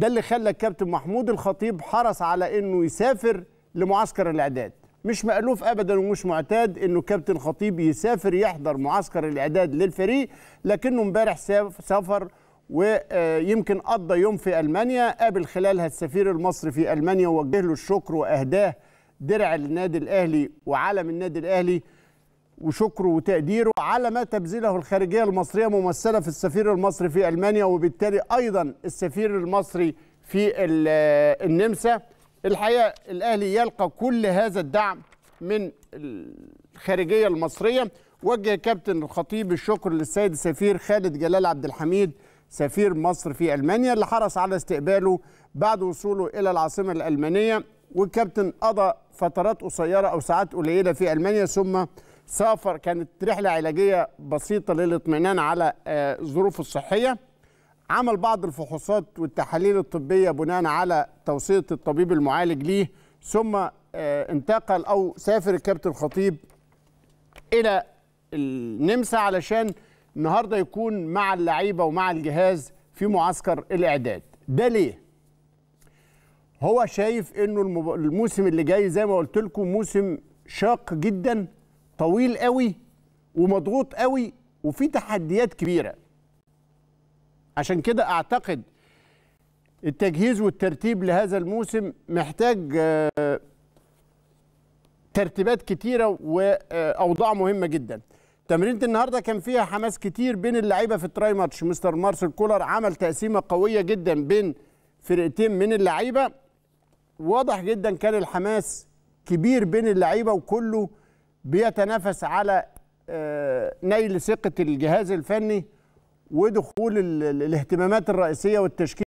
ده اللي خلى الكابتن محمود الخطيب حرص على انه يسافر لمعسكر الاعداد مش مألوف ابدا ومش معتاد انه كابتن خطيب يسافر يحضر معسكر الاعداد للفريق لكنه امبارح سافر ويمكن قضى يوم في المانيا قابل خلالها السفير المصري في المانيا ووجه له الشكر واهداه درع النادي الاهلي وعلم النادي الاهلي وشكره وتقديره على ما تبذله الخارجية المصرية ممثلة في السفير المصري في ألمانيا وبالتالي أيضا السفير المصري في النمسا الحقيقة الأهلي يلقى كل هذا الدعم من الخارجية المصرية وجه كابتن الخطيب الشكر للسيد السفير خالد جلال عبد الحميد سفير مصر في ألمانيا اللي حرص على استقباله بعد وصوله إلى العاصمة الألمانية والكابتن قضى فترات قصيرة أو ساعات قليلة في ألمانيا ثم سافر كانت رحلة علاجية بسيطة للاطمئنان على آه، ظروفه الصحية عمل بعض الفحوصات والتحاليل الطبية بناء على توصية الطبيب المعالج ليه ثم آه، انتقل أو سافر الكابتن الخطيب إلى النمسا علشان النهارده يكون مع اللعيبة ومع الجهاز في معسكر الإعداد ده ليه؟ هو شايف انه الموسم اللي جاي زي ما قلت لكم موسم شاق جدا طويل قوي ومضغوط قوي وفي تحديات كبيره عشان كده اعتقد التجهيز والترتيب لهذا الموسم محتاج آه، ترتيبات كتيره واوضاع آه، مهمه جدا تمرينة النهارده كان فيها حماس كتير بين اللعيبه في التراي ماتش مستر مارسل كولر عمل تقسيمه قويه جدا بين فرقتين من اللعيبه واضح جدا كان الحماس كبير بين اللعيبه وكله بيتنافس على آه، نيل ثقة الجهاز الفني ودخول الاهتمامات الرئيسية والتشكيل